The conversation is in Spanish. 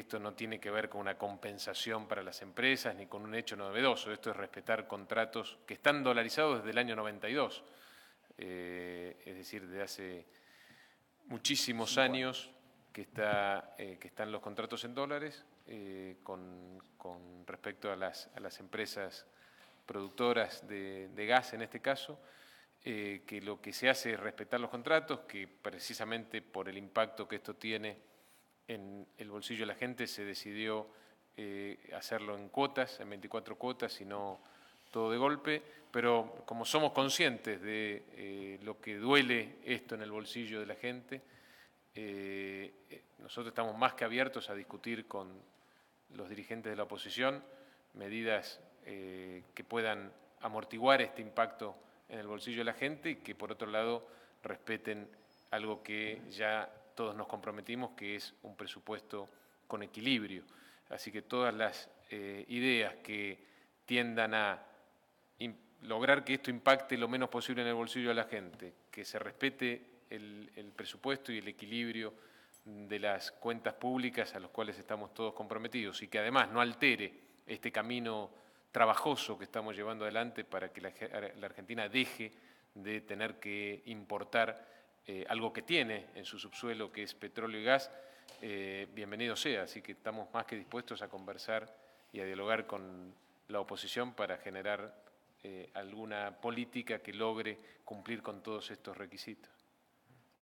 Esto no tiene que ver con una compensación para las empresas ni con un hecho novedoso. Esto es respetar contratos que están dolarizados desde el año 92, eh, es decir, de hace muchísimos años que, está, eh, que están los contratos en dólares eh, con, respecto a las, empresas productoras de, gas en este caso, que lo que se hace es respetar los contratos, que precisamente por el impacto que esto tiene en el bolsillo de la gente, se decidió eh, hacerlo en cuotas, en 24 cuotas, y no todo de golpe, pero como somos conscientes de eh, lo que duele esto en el bolsillo de la gente, eh, nosotros estamos más que abiertos a discutir con los dirigentes de la oposición medidas que puedan amortiguar este impacto en el bolsillo de la gente y que por otro lado respeten algo que ya todos nos comprometimos, que es un presupuesto con equilibrio. Así que todas las eh, ideas que tiendan a lograr que esto impacte lo menos posible en el bolsillo de la gente, que se respete el, presupuesto y el equilibrio de las cuentas públicas a los cuales estamos todos comprometidos y que además no altere este camino trabajoso que estamos llevando adelante para que la Argentina deje de tener que importar eh, algo que tiene en su subsuelo, que es petróleo y gas, eh, bienvenido sea. Así que estamos más que dispuestos a conversar y a dialogar con la oposición para generar eh, alguna política que logre cumplir con todos estos requisitos.